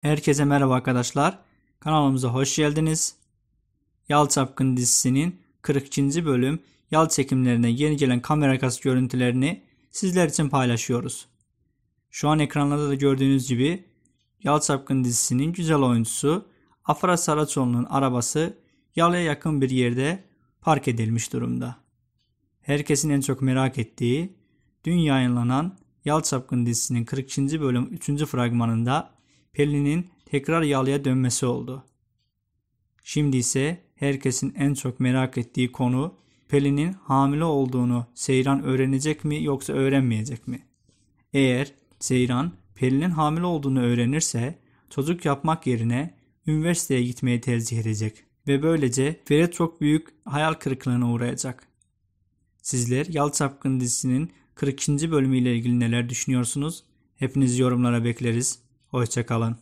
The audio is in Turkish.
Herkese merhaba arkadaşlar. Kanalımıza hoş geldiniz. Yal Çapkın dizisinin 42. bölüm yal çekimlerine yeni gelen kamera arkası görüntülerini sizler için paylaşıyoruz. Şu an ekranlarda da gördüğünüz gibi Yal Çapkın dizisinin güzel oyuncusu Afra Saraçoğlu'nun arabası yalıya yakın bir yerde park edilmiş durumda. Herkesin en çok merak ettiği dün yayınlanan Yal Çapkın dizisinin 42. bölüm 3. fragmanında Pelin'in tekrar yağlıya dönmesi oldu. Şimdi ise herkesin en çok merak ettiği konu Pelin'in hamile olduğunu Seyran öğrenecek mi yoksa öğrenmeyecek mi? Eğer Seyran Pelin'in hamile olduğunu öğrenirse çocuk yapmak yerine üniversiteye gitmeyi tercih edecek ve böylece Ferit çok büyük hayal kırıklığına uğrayacak. Sizler Yal Çapkın dizisinin 42. bölümüyle ilgili neler düşünüyorsunuz? Hepinizi yorumlara bekleriz. Hoşçakalın.